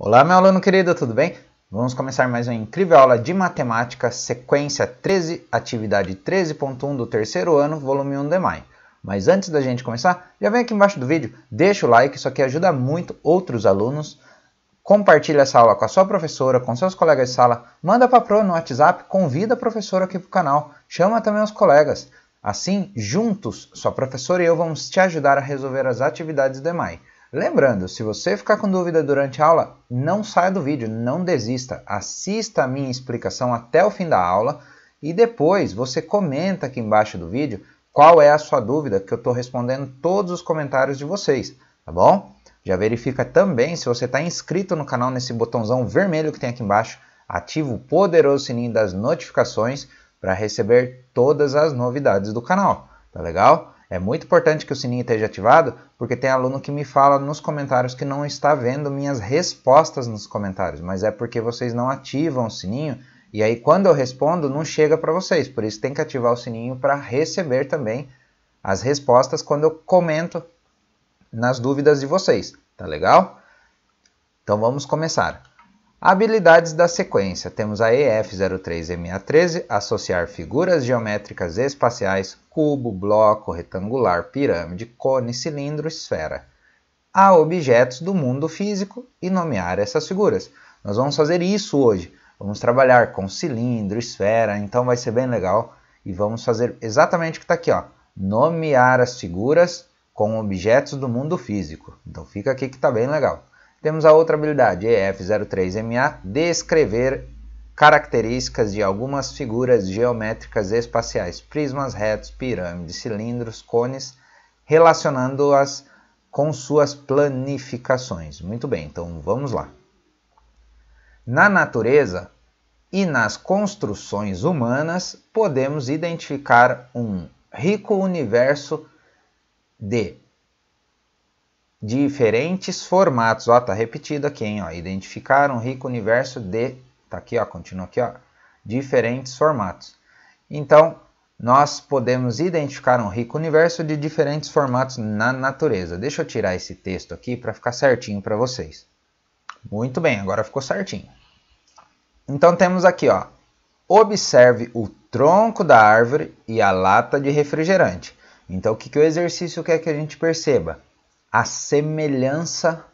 Olá, meu aluno querido, tudo bem? Vamos começar mais uma incrível aula de matemática, sequência 13, atividade 13.1 do terceiro ano, volume 1 de maio. Mas antes da gente começar, já vem aqui embaixo do vídeo, deixa o like, isso aqui ajuda muito outros alunos. Compartilha essa aula com a sua professora, com seus colegas de sala, manda para a pro no WhatsApp, convida a professora aqui para o canal, chama também os colegas. Assim, juntos, sua professora e eu vamos te ajudar a resolver as atividades de maio. Lembrando, se você ficar com dúvida durante a aula, não saia do vídeo, não desista. Assista a minha explicação até o fim da aula e depois você comenta aqui embaixo do vídeo qual é a sua dúvida, que eu estou respondendo todos os comentários de vocês, tá bom? Já verifica também se você está inscrito no canal nesse botãozão vermelho que tem aqui embaixo. Ativa o poderoso sininho das notificações para receber todas as novidades do canal, tá legal? É muito importante que o sininho esteja ativado, porque tem aluno que me fala nos comentários que não está vendo minhas respostas nos comentários, mas é porque vocês não ativam o sininho e aí quando eu respondo não chega para vocês, por isso tem que ativar o sininho para receber também as respostas quando eu comento nas dúvidas de vocês, tá legal? Então vamos começar. Habilidades da sequência. Temos a EF03MA13, associar figuras geométricas espaciais, cubo, bloco, retangular, pirâmide, cone, cilindro, esfera, a objetos do mundo físico e nomear essas figuras. Nós vamos fazer isso hoje. Vamos trabalhar com cilindro, esfera, então vai ser bem legal. E vamos fazer exatamente o que está aqui, ó. nomear as figuras com objetos do mundo físico. Então fica aqui que está bem legal. Temos a outra habilidade, EF03MA, descrever características de algumas figuras geométricas espaciais, prismas retos, pirâmides, cilindros, cones, relacionando-as com suas planificações. Muito bem, então vamos lá. Na natureza e nas construções humanas, podemos identificar um rico universo de diferentes formatos. Ó, tá repetido aqui, hein? Ó, identificar um rico universo de... Tá aqui, ó, continua aqui, ó. Diferentes formatos. Então, nós podemos identificar um rico universo de diferentes formatos na natureza. Deixa eu tirar esse texto aqui para ficar certinho para vocês. Muito bem, agora ficou certinho. Então temos aqui, ó, observe o tronco da árvore e a lata de refrigerante. Então o que, que o exercício quer que a gente perceba? a semelhança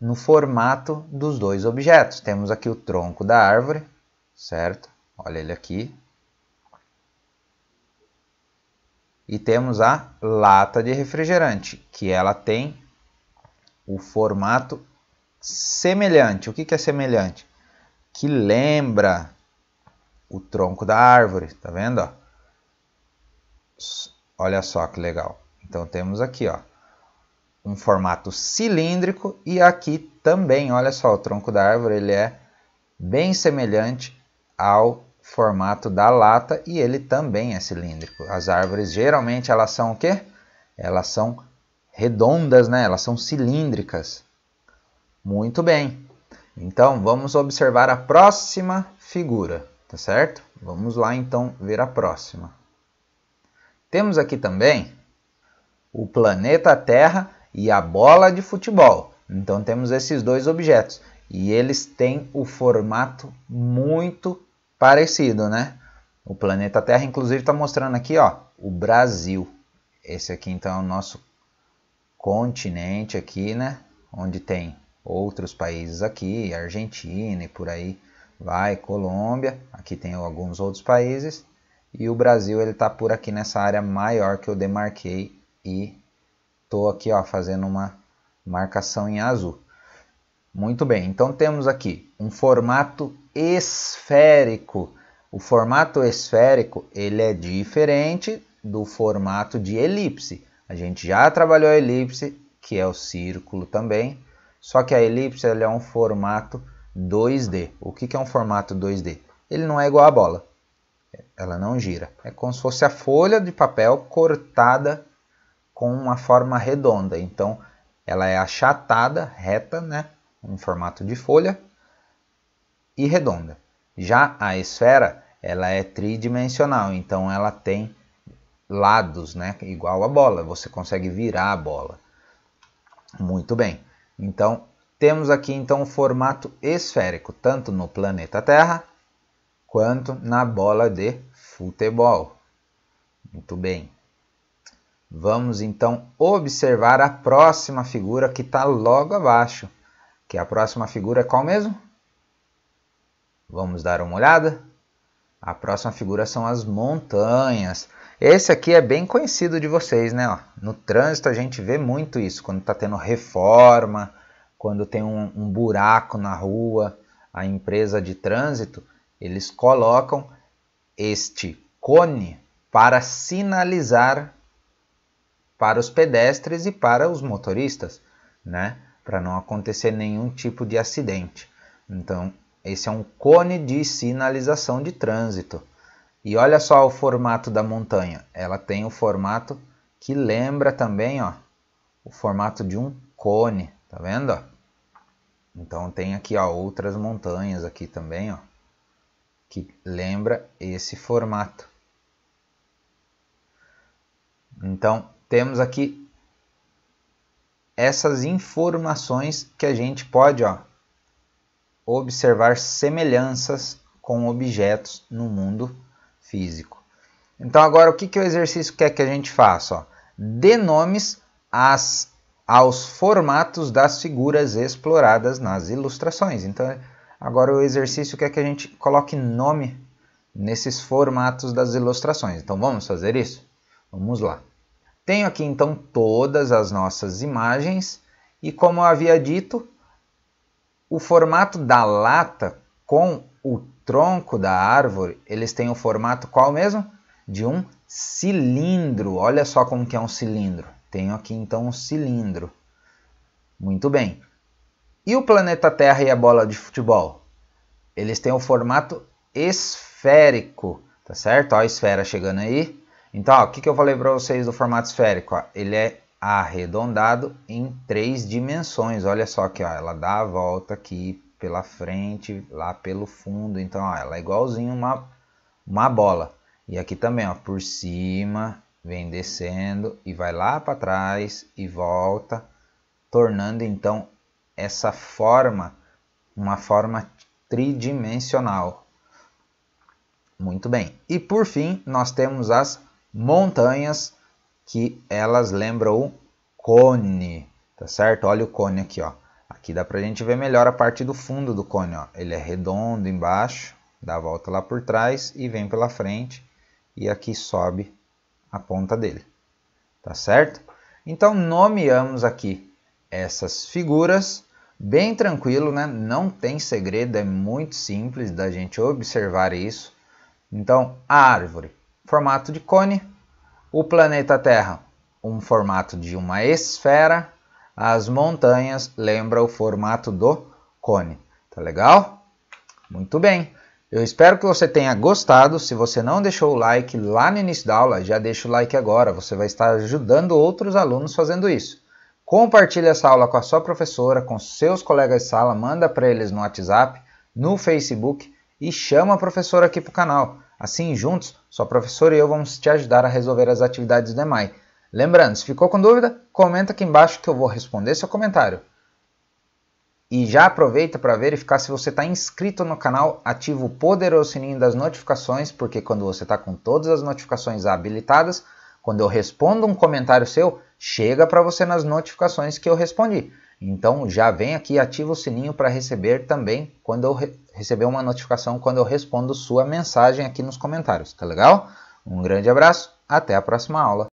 no formato dos dois objetos. Temos aqui o tronco da árvore, certo? Olha ele aqui. E temos a lata de refrigerante, que ela tem o formato semelhante. O que, é semelhante? Que lembra o tronco da árvore, tá vendo? Olha só que legal. Então temos aqui, ó, um formato cilíndrico e aqui também, olha só, o tronco da árvore ele é bem semelhante ao formato da lata e ele também é cilíndrico. As árvores geralmente elas são o quê? Elas são redondas, né? Elas são cilíndricas. Muito bem. Então vamos observar a próxima figura, tá certo? Vamos lá então ver a próxima. Temos aqui também o planeta Terra e a bola de futebol. Então temos esses dois objetos e eles têm o formato muito parecido, né? O planeta Terra, inclusive, está mostrando aqui, ó, o Brasil. Esse aqui, então, é o nosso continente aqui, né? Onde tem outros países aqui, Argentina e por aí vai, Colômbia. Aqui tem alguns outros países. E o Brasil, ele está por aqui nessa área maior que eu demarquei e Estou aqui ó, fazendo uma marcação em azul. Muito bem, então temos aqui um formato esférico. O formato esférico ele é diferente do formato de elipse. A gente já trabalhou a elipse, que é o círculo também, só que a elipse ela é um formato 2D. O que, que é um formato 2D? Ele não é igual à bola, ela não gira. É como se fosse a folha de papel cortada com uma forma redonda. Então, ela é achatada, reta, né, em formato de folha e redonda. Já a esfera, ela é tridimensional, então ela tem lados, né, igual a bola. Você consegue virar a bola. Muito bem. Então, temos aqui então o formato esférico, tanto no planeta Terra quanto na bola de futebol. Muito bem. Vamos então observar a próxima figura que está logo abaixo. Que a próxima figura é qual mesmo? Vamos dar uma olhada? A próxima figura são as montanhas. Esse aqui é bem conhecido de vocês, né? No trânsito a gente vê muito isso, quando está tendo reforma, quando tem um, um buraco na rua, a empresa de trânsito, eles colocam este cone para sinalizar para os pedestres e para os motoristas, né? Para não acontecer nenhum tipo de acidente. Então, esse é um cone de sinalização de trânsito. E olha só o formato da montanha. Ela tem o formato que lembra também, ó, o formato de um cone, tá vendo? Então tem aqui ó, outras montanhas aqui também, ó, que lembra esse formato. Então temos aqui essas informações que a gente pode ó, observar semelhanças com objetos no mundo físico. Então agora o que, que o exercício quer que a gente faça? Ó? Dê nomes às, aos formatos das figuras exploradas nas ilustrações. Então agora o exercício quer que a gente coloque nome nesses formatos das ilustrações. Então vamos fazer isso? Vamos lá. Tenho aqui então todas as nossas imagens e como eu havia dito, o formato da lata com o tronco da árvore, eles têm o formato qual mesmo? De um cilindro. Olha só como que é um cilindro. Tenho aqui então um cilindro. Muito bem. E o planeta Terra e a bola de futebol? Eles têm o formato esférico, tá certo? Ó a esfera chegando aí. Então, o que, que eu falei para vocês do formato esférico? Ó? Ele é arredondado em três dimensões. Olha só aqui, ó, ela dá a volta aqui pela frente, lá pelo fundo. Então, ó, ela é igualzinho uma, uma bola. E aqui também, ó, por cima, vem descendo e vai lá para trás e volta, tornando então essa forma uma forma tridimensional. Muito bem. E por fim, nós temos as montanhas que elas lembram o cone, tá certo? Olha o cone aqui, ó. Aqui dá pra gente ver melhor a parte do fundo do cone, ó. Ele é redondo embaixo, dá a volta lá por trás e vem pela frente e aqui sobe a ponta dele, tá certo? Então nomeamos aqui essas figuras, bem tranquilo, né? Não tem segredo, é muito simples da gente observar isso. Então, a árvore formato de cone, o planeta Terra, um formato de uma esfera, as montanhas lembram o formato do cone. Tá legal? Muito bem. Eu espero que você tenha gostado. Se você não deixou o like lá no início da aula, já deixa o like agora. Você vai estar ajudando outros alunos fazendo isso. Compartilhe essa aula com a sua professora, com seus colegas de sala, manda para eles no WhatsApp, no Facebook e chama a professora aqui para o canal. Assim, juntos, sua professora e eu vamos te ajudar a resolver as atividades do EMAI. Lembrando, se ficou com dúvida, comenta aqui embaixo que eu vou responder seu comentário. E já aproveita para verificar se você está inscrito no canal, ativa o poderoso sininho das notificações, porque quando você está com todas as notificações habilitadas, quando eu respondo um comentário seu, chega para você nas notificações que eu respondi. Então já vem aqui, ativa o sininho para receber também quando eu re receber uma notificação quando eu respondo sua mensagem aqui nos comentários, tá legal? Um grande abraço, até a próxima aula.